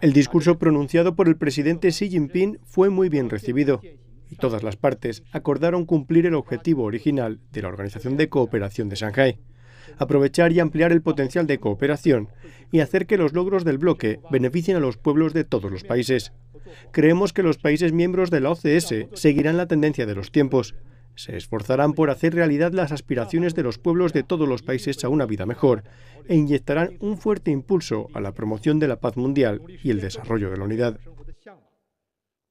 El discurso pronunciado por el presidente Xi Jinping fue muy bien recibido y todas las partes acordaron cumplir el objetivo original de la Organización de Cooperación de Shanghái, aprovechar y ampliar el potencial de cooperación y hacer que los logros del bloque beneficien a los pueblos de todos los países. Creemos que los países miembros de la OCS seguirán la tendencia de los tiempos se esforzarán por hacer realidad las aspiraciones de los pueblos de todos los países a una vida mejor e inyectarán un fuerte impulso a la promoción de la paz mundial y el desarrollo de la unidad.